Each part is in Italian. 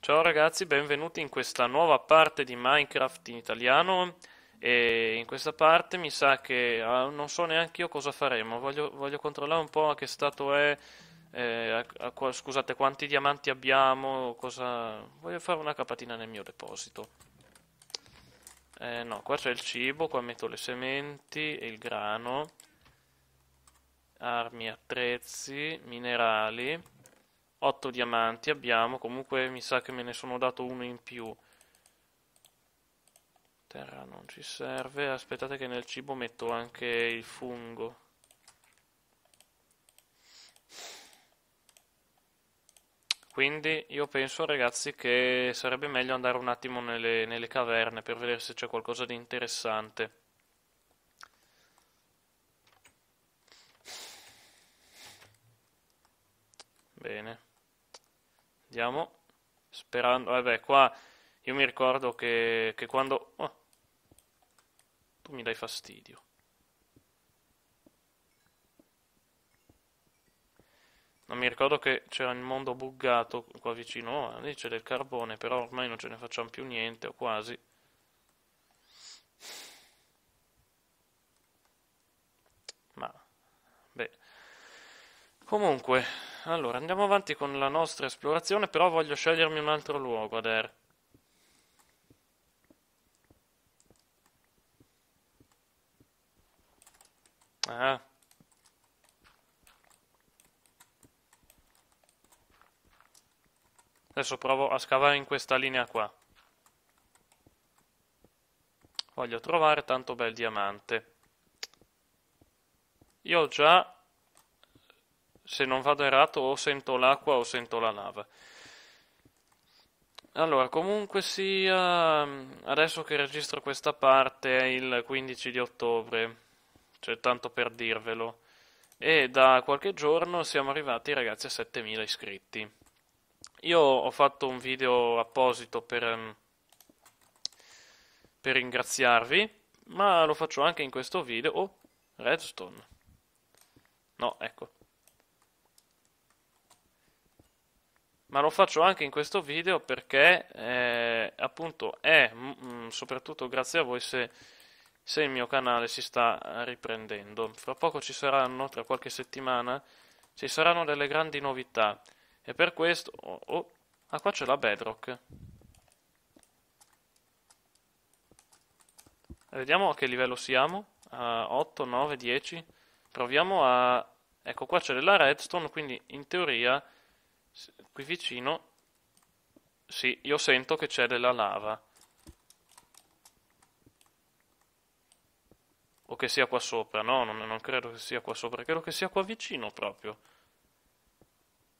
Ciao ragazzi, benvenuti in questa nuova parte di Minecraft in italiano e in questa parte mi sa che ah, non so neanche io cosa faremo, voglio, voglio controllare un po' a che stato è, eh, a, a, scusate quanti diamanti abbiamo, cosa... voglio fare una capatina nel mio deposito. Eh, no, qua c'è il cibo, qua metto le sementi e il grano, armi, attrezzi, minerali 8 diamanti abbiamo, comunque mi sa che me ne sono dato uno in più. Terra non ci serve, aspettate che nel cibo metto anche il fungo. Quindi io penso ragazzi che sarebbe meglio andare un attimo nelle, nelle caverne per vedere se c'è qualcosa di interessante. Bene. Vediamo. Sperando. Vabbè, qua io mi ricordo che, che quando... Oh, tu mi dai fastidio. Non mi ricordo che c'era il mondo buggato qua vicino. Oh, lì c'è del carbone, però ormai non ce ne facciamo più niente, o quasi. Ma... Beh. Comunque... Allora, andiamo avanti con la nostra esplorazione, però voglio scegliermi un altro luogo, Adair. Ah. Adesso provo a scavare in questa linea qua. Voglio trovare tanto bel diamante. Io ho già se non vado errato o sento l'acqua o sento la lava. Allora, comunque sia, adesso che registro questa parte è il 15 di ottobre, cioè tanto per dirvelo, e da qualche giorno siamo arrivati ragazzi a 7000 iscritti. Io ho fatto un video apposito per, ehm, per ringraziarvi, ma lo faccio anche in questo video. Oh, redstone. No, ecco. ma lo faccio anche in questo video perché eh, appunto è mh, mm, soprattutto grazie a voi se, se, il mio canale si sta riprendendo fra poco ci saranno tra qualche settimana ci saranno delle grandi novità e per questo oh, oh ah qua c'è la bedrock vediamo a che livello siamo a 8 9 10 proviamo a ecco qua c'è della redstone quindi in teoria qui vicino, sì, io sento che c'è della lava. O che sia qua sopra, no, non, non credo che sia qua sopra, credo che sia qua vicino proprio.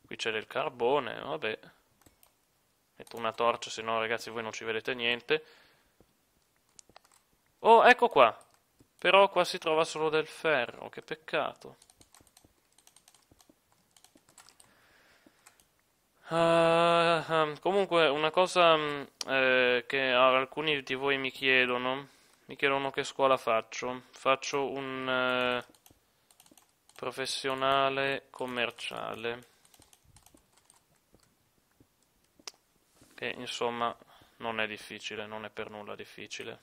Qui c'è del carbone, vabbè. Metto una torcia, se no ragazzi voi non ci vedete niente. Oh, ecco qua. Però qua si trova solo del ferro, che peccato. Uh, comunque una cosa mm, eh, che alcuni di voi mi chiedono, mi chiedono che scuola faccio. Faccio un eh, professionale commerciale. Che insomma non è difficile, non è per nulla difficile.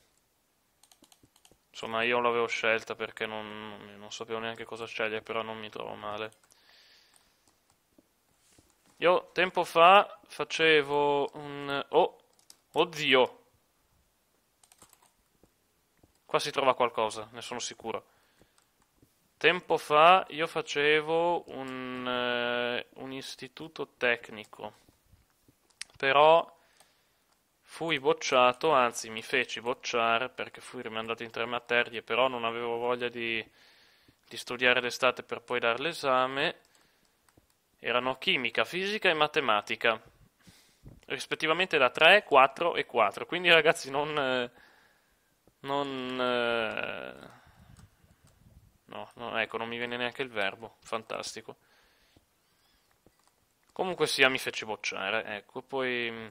Insomma io l'avevo scelta perché non, non sapevo neanche cosa scegliere, però non mi trovo male. Io tempo fa facevo un... Oh, oddio! Oh Qua si trova qualcosa, ne sono sicuro. Tempo fa io facevo un, eh, un istituto tecnico, però fui bocciato, anzi mi feci bocciare perché fui rimandato in tre materie, però non avevo voglia di, di studiare d'estate per poi dare l'esame erano chimica, fisica e matematica, rispettivamente da 3, 4 e 4. Quindi ragazzi non... Eh, non eh, no, no, ecco, non mi viene neanche il verbo, fantastico. Comunque sia, mi fece bocciare, ecco, poi... Mm,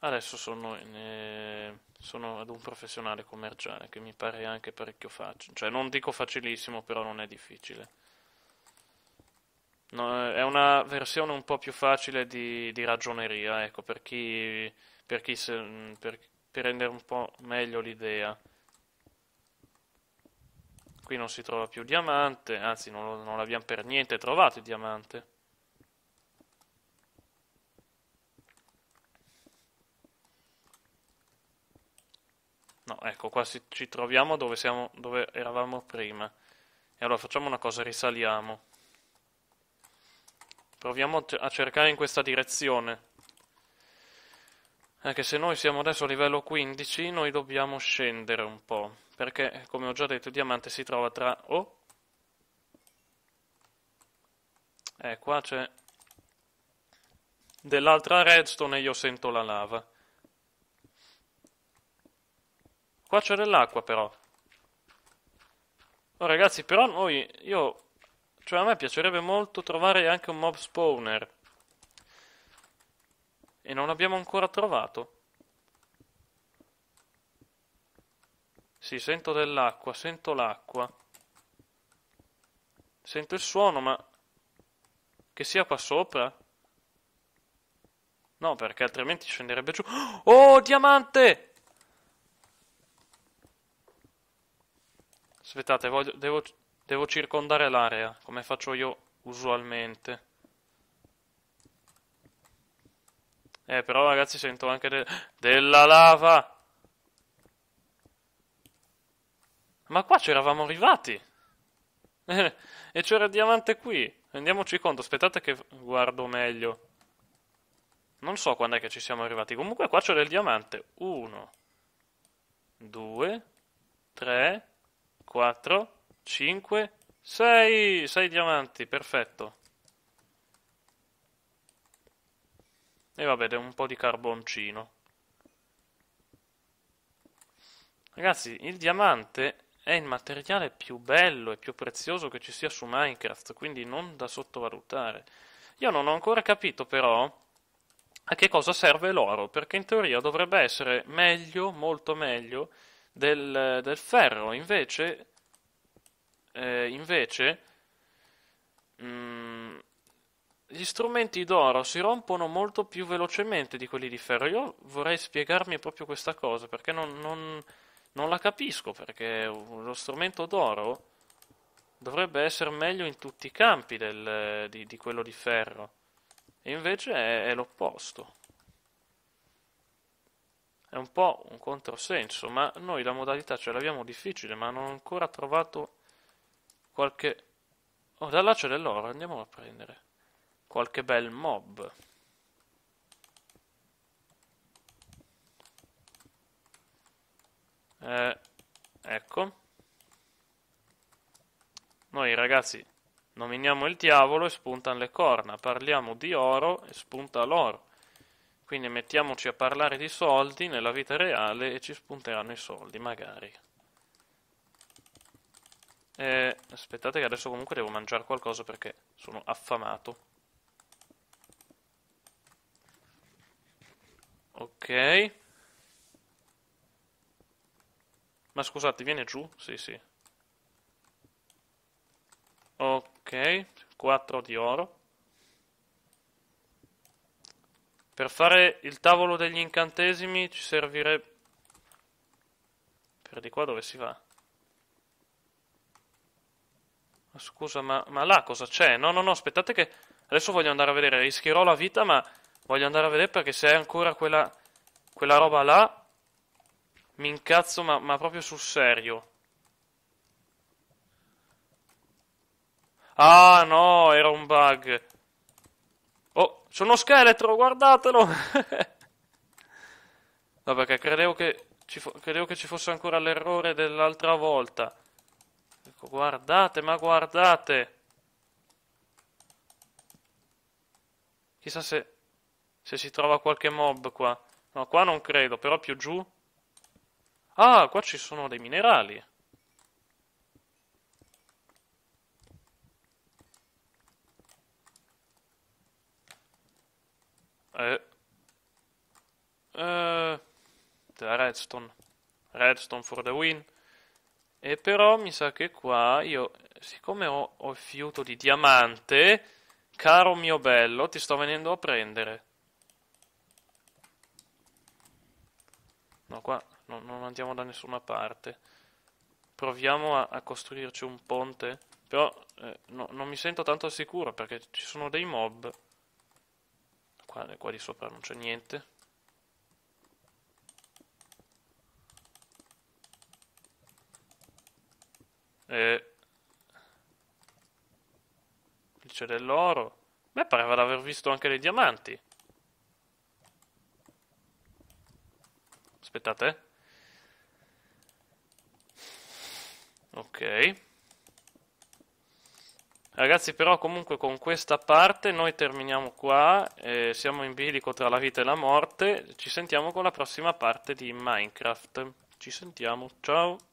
adesso sono, in, eh, sono ad un professionale commerciale che mi pare anche parecchio facile, cioè non dico facilissimo, però non è difficile. No, è una versione un po' più facile di, di ragioneria, ecco, per chi, per, chi se, per, per rendere un po' meglio l'idea. Qui non si trova più diamante, anzi non, non l'abbiamo per niente trovato il diamante. No, ecco, qua ci troviamo dove, siamo, dove eravamo prima. E allora facciamo una cosa, risaliamo. Proviamo a cercare in questa direzione. Anche eh, se noi siamo adesso a livello 15, noi dobbiamo scendere un po'. Perché, come ho già detto, il diamante si trova tra... Oh! Eh, qua c'è... Dell'altra redstone e io sento la lava. Qua c'è dell'acqua, però. Oh, ragazzi, però noi... Io cioè a me piacerebbe molto trovare anche un mob spawner. E non abbiamo ancora trovato. Sì, sento dell'acqua, sento l'acqua. Sento il suono, ma... Che sia qua sopra? No, perché altrimenti scenderebbe giù. Oh, diamante! Aspettate, voglio... Devo Devo circondare l'area, come faccio io usualmente. Eh, però ragazzi sento anche de della lava! Ma qua ci eravamo arrivati! Eh, e c'era il diamante qui! Rendiamoci conto, aspettate che guardo meglio. Non so quando è che ci siamo arrivati. Comunque qua c'è del diamante. Uno. Due. Tre. Quattro. 5, 6, 6 diamanti, perfetto. E vabbè, un po' di carboncino. Ragazzi, il diamante è il materiale più bello e più prezioso che ci sia su Minecraft, quindi non da sottovalutare. Io non ho ancora capito però a che cosa serve l'oro, perché in teoria dovrebbe essere meglio, molto meglio, del, del ferro. Invece eh, invece mh, mm, gli strumenti d'oro si rompono molto più velocemente di quelli di ferro. Io vorrei spiegarmi proprio questa cosa perché non, non, non la capisco, perché lo strumento d'oro dovrebbe essere meglio in tutti i campi del, di, di, quello di ferro. E invece è, è l'opposto. È un po' un controsenso, ma noi la modalità ce l'abbiamo difficile, ma non ho ancora trovato Qualche... Oh, da là c'è dell'oro, andiamolo a prendere. Qualche bel mob. Eh, ecco. Noi ragazzi nominiamo il diavolo e spuntano le corna. Parliamo di oro e spunta l'oro. Quindi mettiamoci a parlare di soldi nella vita reale e ci spunteranno i soldi, magari. Eh, aspettate che adesso comunque devo mangiare qualcosa perché sono affamato. Ok. Ma scusate, viene giù? Sì, sì. Ok, 4 di oro. Per fare il tavolo degli incantesimi ci servirebbe... Per di qua dove si va? Scusa, ma, ma là cosa c'è? No, no, no, aspettate che... Adesso voglio andare a vedere, rischierò la vita, ma voglio andare a vedere perché se è ancora quella, quella roba là, mi incazzo, ma, ma proprio sul serio. Ah, no, era un bug. Oh, c'è uno scheletro, guardatelo! Vabbè, perché credevo che, credevo che ci fosse ancora l'errore dell'altra volta. Ecco, guardate, ma guardate! Chissà se, se si trova qualche mob qua. No, qua non credo, però più giù... Ah, qua ci sono dei minerali. Eh. Eh. The redstone. Redstone for the win. E però mi sa che qua io, siccome ho, ho il fiuto di diamante, caro mio bello, ti sto venendo a prendere. No, qua no, non andiamo da nessuna parte. Proviamo a, a costruirci un ponte. Però eh, no, non mi sento tanto sicuro perché ci sono dei mob. Qua, qua di sopra non c'è niente. E... Qui c'è dell'oro. Beh, pareva di aver visto anche dei diamanti. Aspettate. Eh. Ok. Ragazzi, però comunque con questa parte noi terminiamo qua, eh, siamo in bilico tra la vita e la morte, ci sentiamo con la prossima parte di Minecraft. Ci sentiamo, ciao!